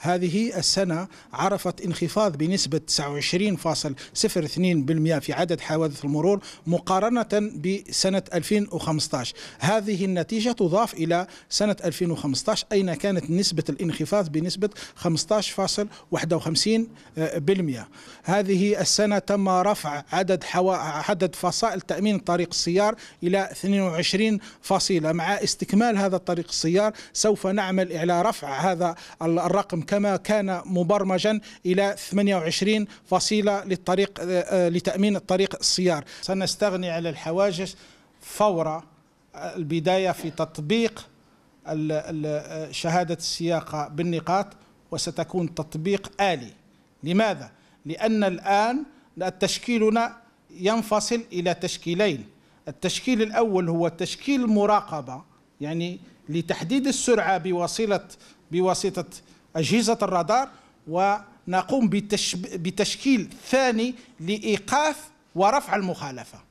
هذه السنة عرفت انخفاض بنسبة 29.02% في عدد حوادث المرور مقارنة بسنة 2015 هذه النتيجة تضاف إلى سنة 2015 أين كانت نسبة الانخفاض بنسبة 15.51% هذه السنة تم رفع عدد حوا... عدد فصائل تأمين طريق السيار إلى 22 فصيلة مع استكمال هذا الطريق السيار سوف نعمل إلى رفع هذا الرقم كما كان مبرمجا إلى 28 فصيلة للطريق آه، لتأمين الطريق السيار سنستغني على الحواجز فور البداية في تطبيق آه، شهادة السياقة بالنقاط وستكون تطبيق آلي لماذا؟ لأن الآن تشكيلنا ينفصل إلى تشكيلين التشكيل الأول هو تشكيل مراقبة يعني لتحديد السرعة بواسطة بواسطة أجهزة الرادار ونقوم بتشكيل ثاني لإيقاف ورفع المخالفة